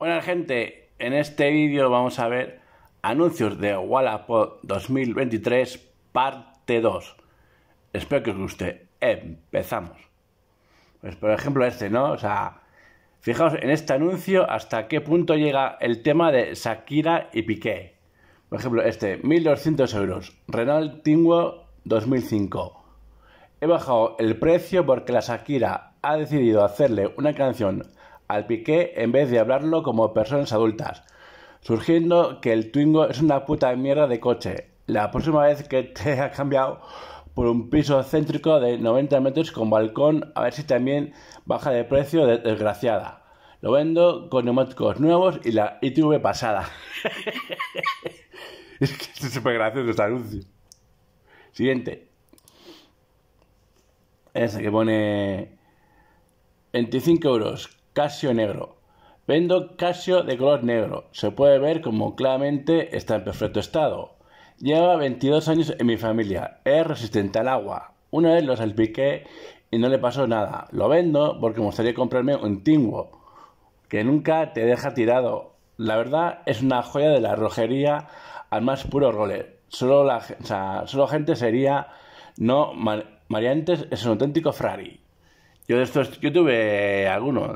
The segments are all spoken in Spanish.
Hola gente, en este vídeo vamos a ver anuncios de Wallapop 2023 parte 2. Espero que os guste. Empezamos. Pues por ejemplo este, ¿no? O sea, fijaos en este anuncio hasta qué punto llega el tema de Shakira y Piqué. Por ejemplo este, 1200 euros. Renault Tingo 2005. He bajado el precio porque la Shakira ha decidido hacerle una canción al Piqué en vez de hablarlo como personas adultas, surgiendo que el Twingo es una puta mierda de coche. La próxima vez que te ha cambiado por un piso céntrico de 90 metros con balcón, a ver si también baja de precio, desgraciada. Lo vendo con neumáticos nuevos y la ITV pasada. es que es súper gracioso este anuncio. Siguiente. Ese que pone 25 euros Casio negro. Vendo Casio de color negro. Se puede ver como claramente está en perfecto estado. Lleva 22 años en mi familia. Es resistente al agua. Una vez lo salpiqué y no le pasó nada. Lo vendo porque me gustaría comprarme un Tingo. que nunca te deja tirado. La verdad es una joya de la rojería al más puro roller. Solo, la, gente sería no Mariantes es un auténtico Frari. Yo de estos, yo tuve alguno,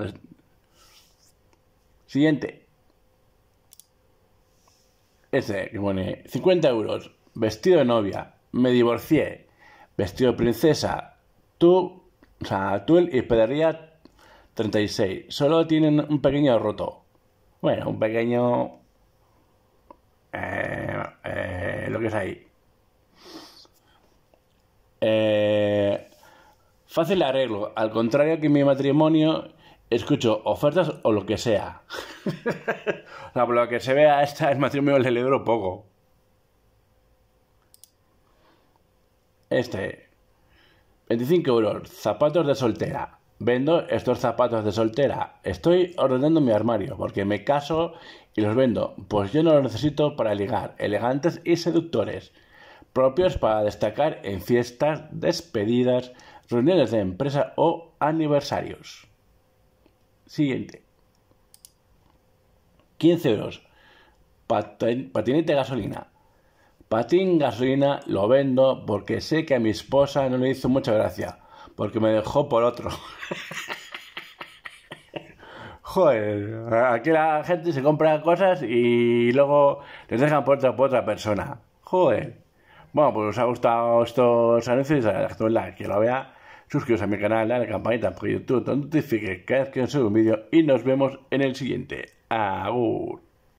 Siguiente. Ese que pone 50 euros, vestido de novia, me divorcié, vestido de princesa, tú, o sea, tú y pedería 36. Solo tienen un pequeño roto. Bueno, un pequeño... Eh, eh, lo que es ahí. Eh, fácil arreglo, al contrario que mi matrimonio escucho ofertas o lo que sea. La sea, por lo que se vea, esta es matrimonio le libro poco. Este. 25 euros. Zapatos de soltera. Vendo estos zapatos de soltera. Estoy ordenando mi armario porque me caso y los vendo. Pues yo no los necesito para ligar. Elegantes y seductores. Propios para destacar en fiestas, despedidas, reuniones de empresa o aniversarios. Siguiente. 15 euros. patinete gasolina. Patín gasolina lo vendo porque sé que a mi esposa no le hizo mucha gracia. Porque me dejó por otro. Joder, aquí la gente se compra cosas y luego les dejan por otra, por otra persona. Joder. Bueno, pues os ha gustado estos anuncios. Actualidad, que lo vea Suscríbete a mi canal, a la campanita por YouTube, donde te notifique cada vez que suba un vídeo y nos vemos en el siguiente. Agur.